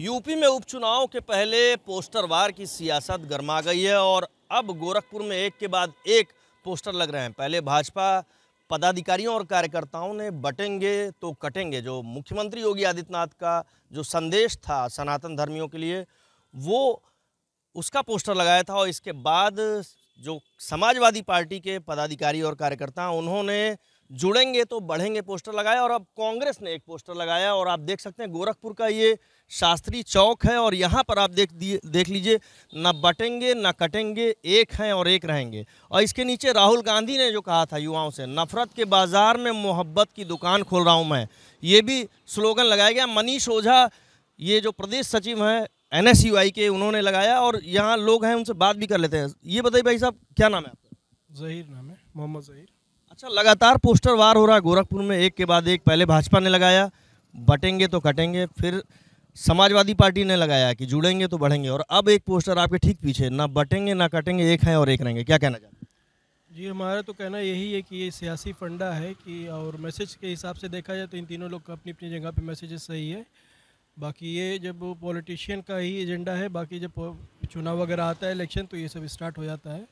UP में उपचुनाव के पहले पोस्टर वार की सियासत गरमा गई है और अब गोरखपुर में एक के बाद एक पोस्टर लग रहे हैं पहले भाजपा पदाधिकारियों और कार्यकर्ताओं ने बटेंगे तो कटेंगे जो मुख्यमंत्री योगी आदित्यनाथ का जो संदेश था सनातन धर्मियों के लिए वो उसका पोस्टर लगाया था और इसके बाद जो समाजवादी पार्टी के पदाधिकारी और कार्यकर्ता उन्होंने जुड़ेंगे तो बढ़ेंगे पोस्टर लगाया और अब कांग्रेस ने एक पोस्टर लगाया और आप देख सकते हैं गोरखपुर का ये शास्त्री चौक है और यहाँ पर आप देख देख लीजिए न बटेंगे ना कटेंगे एक हैं और एक रहेंगे और इसके नीचे राहुल गांधी ने जो कहा था युवाओं से नफरत के बाज़ार में मोहब्बत की दुकान खोल रहा हूँ मैं ये भी स्लोगन लगाया गया मनीष ओझा ये जो प्रदेश सचिव हैं एन एस के उन्होंने लगाया और यहाँ लोग हैं उनसे बात भी कर लेते हैं ये बताइए भाई साहब क्या नाम है आपका जहीर नाम है मोहम्मद जहीर अच्छा लगातार पोस्टर वार हो रहा है गोरखपुर में एक के बाद एक पहले भाजपा ने लगाया बटेंगे तो कटेंगे फिर समाजवादी पार्टी ने लगाया कि जुड़ेंगे तो बढ़ेंगे और अब एक पोस्टर आपके ठीक पीछे ना बटेंगे ना कटेंगे एक हैं और एक रहेंगे क्या कहना चाहते जी हमारा तो कहना यही है कि ये सियासी फंडा है कि और मैसेज के हिसाब से देखा जाए तो इन तीनों लोग का अपनी अपनी जगह पे मैसेज सही है बाकी ये जब पॉलिटिशियन का ही एजेंडा है बाकी जब चुनाव वगैरह आता है इलेक्शन तो ये सब स्टार्ट हो जाता है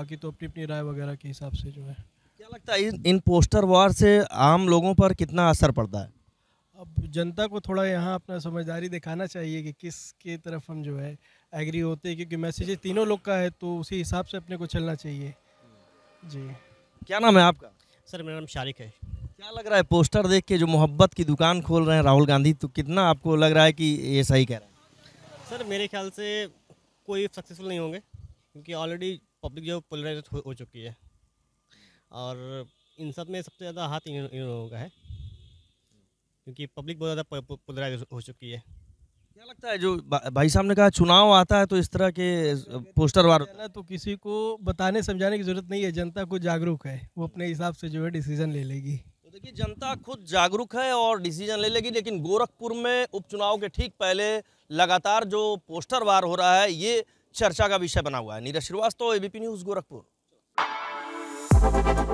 बाकी तो अपनी अपनी राय वगैरह के हिसाब से जो है लगता है इन पोस्टर वार से आम लोगों पर कितना असर पड़ता है अब जनता को थोड़ा यहाँ अपना समझदारी दिखाना चाहिए कि किस के तरफ हम जो है एग्री होते हैं क्योंकि मैसेज तीनों लोग का है तो उसी हिसाब से अपने को चलना चाहिए जी क्या नाम है आपका सर मेरा नाम शारिक है क्या लग रहा है पोस्टर देख के जो मोहब्बत की दुकान खोल रहे हैं राहुल गांधी तो कितना आपको लग रहा है कि ये सही कह रहे हैं सर मेरे ख्याल से कोई सक्सेसफुल नहीं होंगे क्योंकि ऑलरेडी पब्लिक जो पोलराइज हो चुकी है और इन सब में सबसे ज़्यादा हाथ इन इन लोगों का है क्योंकि पब्लिक बहुत ज़्यादा पोलराइज हो चुकी है क्या लगता है जो भाई साहब ने कहा चुनाव आता है तो इस तरह के पोस्टर वार तो किसी को बताने समझाने की जरूरत नहीं है जनता को जागरूक है वो अपने हिसाब से जो है डिसीजन ले लेगी तो देखिए जनता खुद जागरूक है और डिसीजन ले लेगी लेकिन गोरखपुर में उपचुनाव के ठीक पहले लगातार जो पोस्टर वार हो रहा है ये चर्चा का विषय बना हुआ है नीरज श्रीवास्तव एबीपी न्यूज़ गोरखपुर